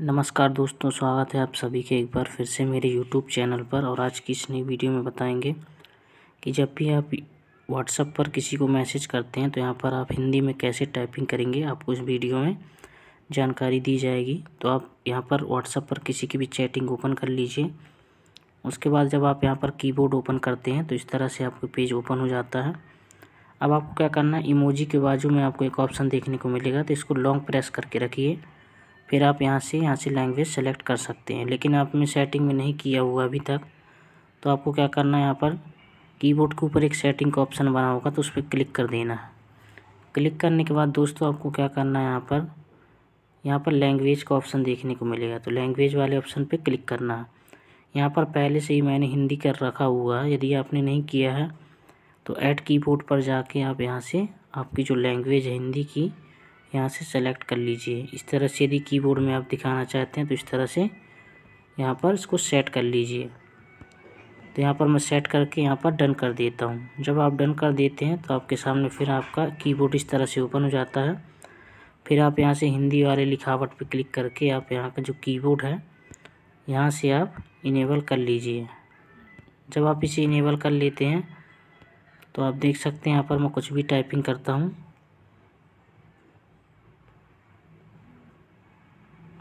नमस्कार दोस्तों स्वागत है आप सभी के एक बार फिर से मेरे यूट्यूब चैनल पर और आज की इस नई वीडियो में बताएंगे कि जब भी आप व्हाट्सअप पर किसी को मैसेज करते हैं तो यहाँ पर आप हिंदी में कैसे टाइपिंग करेंगे आपको इस वीडियो में जानकारी दी जाएगी तो आप यहाँ पर व्हाट्सअप पर किसी की भी चैटिंग ओपन कर लीजिए उसके बाद जब आप यहाँ पर कीबोर्ड ओपन करते हैं तो इस तरह से आपका पेज ओपन हो जाता है अब आपको क्या करना है इमोजी के बाजू में आपको एक ऑप्शन देखने को मिलेगा तो इसको लॉन्ग प्रेस करके रखिए फिर आप यहाँ से यहाँ से लैंग्वेज सेलेक्ट कर सकते हैं लेकिन आपने सेटिंग में नहीं किया हुआ अभी तक तो आपको क्या करना है यहाँ पर कीबोर्ड के ऊपर एक सेटिंग का ऑप्शन बना होगा तो उस पर क्लिक कर देना है क्लिक करने के बाद दोस्तों आपको क्या करना है यहाँ पर यहाँ पर लैंग्वेज का ऑप्शन देखने को मिलेगा तो लैंग्वेज वाले ऑप्शन पे क्लिक करना है यहाँ पर पहले से ही मैंने हिंदी कर रखा हुआ है यदि आपने नहीं किया है तो ऐड कीबोर्ड पर जाके आप यहाँ से आपकी जो लैंग्वेज है हिंदी की यहाँ से सेलेक्ट कर लीजिए इस तरह से यदि कीबोर्ड में आप दिखाना चाहते हैं तो इस तरह से यहाँ पर इसको सेट कर लीजिए तो यहाँ पर मैं सेट करके यहाँ पर डन कर देता हूँ जब आप डन कर देते हैं तो आपके सामने फिर आपका कीबोर्ड इस तरह से ओपन हो जाता है फिर आप यहाँ से हिंदी वाले लिखावट पर क्लिक करके आप यहाँ का जो कीबोर्ड है यहाँ से आप इनेबल कर लीजिए जब आप इसे इनेबल कर लेते हैं तो आप देख सकते हैं यहाँ पर मैं कुछ भी टाइपिंग करता हूँ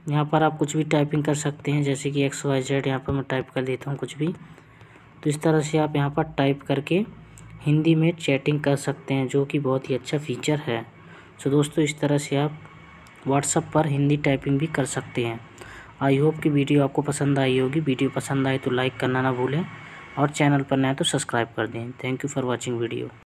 यहाँ पर आप कुछ भी टाइपिंग कर सकते हैं जैसे कि एक्स वाई जेड यहाँ पर मैं टाइप कर देता हूँ कुछ भी तो इस तरह से आप यहाँ पर टाइप करके हिंदी में चैटिंग कर सकते हैं जो कि बहुत ही अच्छा फीचर है सो दोस्तों इस तरह से आप व्हाट्सअप पर हिंदी टाइपिंग भी कर सकते हैं आई होप कि वीडियो आपको पसंद आई होगी वीडियो पसंद आए तो लाइक करना ना भूलें और चैनल पर नए तो सब्सक्राइब कर दें thank you for watching video